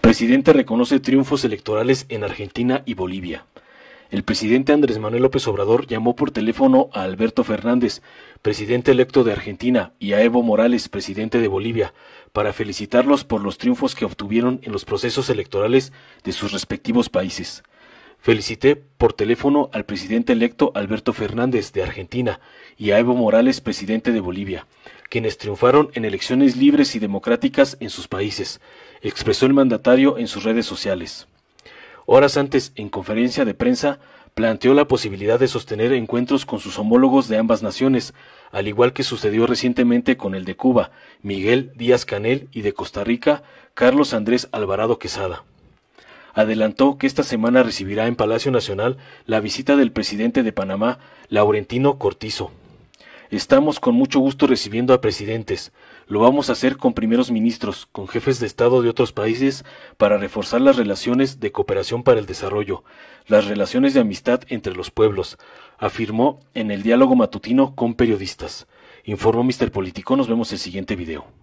Presidente reconoce triunfos electorales en Argentina y Bolivia. El presidente Andrés Manuel López Obrador llamó por teléfono a Alberto Fernández, presidente electo de Argentina, y a Evo Morales, presidente de Bolivia, para felicitarlos por los triunfos que obtuvieron en los procesos electorales de sus respectivos países. Felicité por teléfono al presidente electo Alberto Fernández de Argentina y a Evo Morales, presidente de Bolivia, quienes triunfaron en elecciones libres y democráticas en sus países, expresó el mandatario en sus redes sociales. Horas antes, en conferencia de prensa, planteó la posibilidad de sostener encuentros con sus homólogos de ambas naciones, al igual que sucedió recientemente con el de Cuba, Miguel Díaz Canel, y de Costa Rica, Carlos Andrés Alvarado Quesada adelantó que esta semana recibirá en Palacio Nacional la visita del presidente de Panamá, Laurentino Cortizo. Estamos con mucho gusto recibiendo a presidentes. Lo vamos a hacer con primeros ministros, con jefes de Estado de otros países, para reforzar las relaciones de cooperación para el desarrollo, las relaciones de amistad entre los pueblos, afirmó en el diálogo matutino con periodistas. Informó Mr. Político, nos vemos el siguiente video.